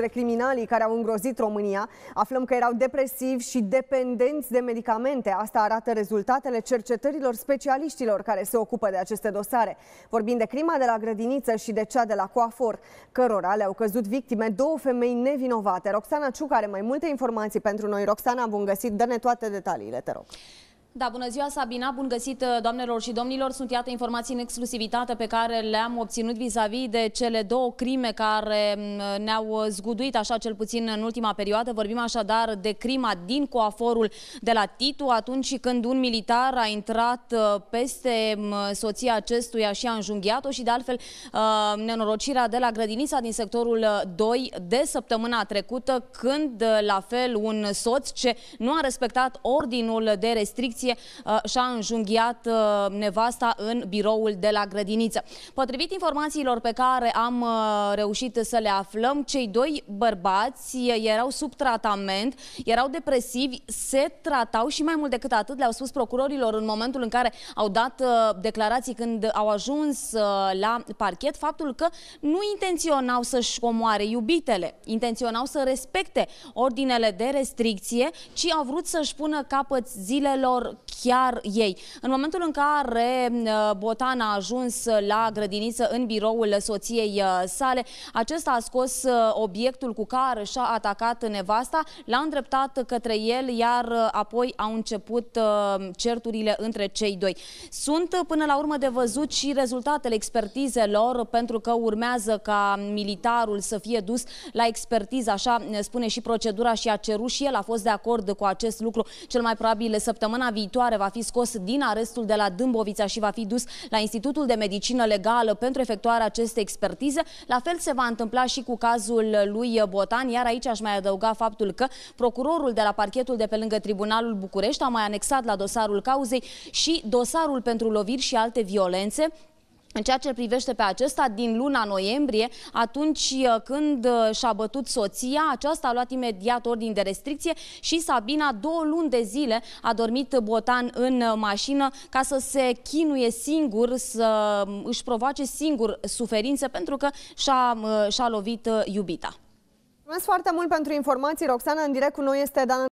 despre criminalii care au îngrozit România, aflăm că erau depresivi și dependenți de medicamente. Asta arată rezultatele cercetărilor specialiștilor care se ocupă de aceste dosare. Vorbim de crima de la grădiniță și de cea de la coafor, cărora le-au căzut victime două femei nevinovate. Roxana Ciuc are mai multe informații pentru noi. Roxana, bun găsit, dă-ne toate detaliile, te rog. Da, bună ziua Sabina, bun găsit uh, doamnelor și domnilor. Sunt iată informații în exclusivitate pe care le-am obținut vis-a-vis -vis de cele două crime care mm, uh, ne-au uh, zguduit așa cel puțin în ultima perioadă. Vorbim așadar de crima din coaforul de la Titu, atunci când un militar a intrat peste mm, soția acestuia și a înjunghiat-o și de altfel nenorocirea de la grădinița din sectorul 2 de săptămâna trecută, când la fel un soț ce nu a respectat ordinul de restricție poliție uh, și-a înjunghiat uh, nevasta în biroul de la grădiniță. Potrivit informațiilor pe care am uh, reușit să le aflăm, cei doi bărbați erau sub tratament, erau depresivi, se tratau și mai mult decât atât le-au spus procurorilor în momentul în care au dat declarații când au ajuns la parchet faptul că nu intenționau să-și omoare iubitele, intenționau să respecte ordinele de restricție, ci au vrut să-și pună capăt zilelor chiar, chiar ei. În momentul în care uh, Botan a ajuns la grădiniță în biroul soției uh, sale, acesta a scos uh, obiectul cu care și-a atacat nevasta, l-a îndreptat către el, iar apoi au început certurile între cei doi. Sunt până la urmă de văzut și rezultatele expertizelor, pentru că urmează ca militarul să fie dus la expertiză, așa spune și procedura și a cerut și el a fost de acord cu acest lucru, cel mai probabil săptămâna viitoare viitoare va fi scos din arestul de la Dâmbovița și va fi dus la Institutul de Medicină Legală pentru efectuarea acestei expertize. La fel se va întâmpla și cu cazul lui Botan, iar aici aș mai adăuga faptul că procurorul de la parchetul de pe lângă Tribunalul București a mai anexat la dosarul cauzei și dosarul pentru loviri și alte violențe, în ceea ce privește pe acesta, din luna noiembrie, atunci uh, când uh, și-a bătut soția, aceasta a luat imediat ordin de restricție și Sabina două luni de zile a dormit botan în uh, mașină ca să se chinuie singur, să um, își provoace singur suferințe pentru că și-a și, -a, -a lovit iubita. Mulțumesc foarte mult pentru informații, Roxana. În direct cu noi este Dan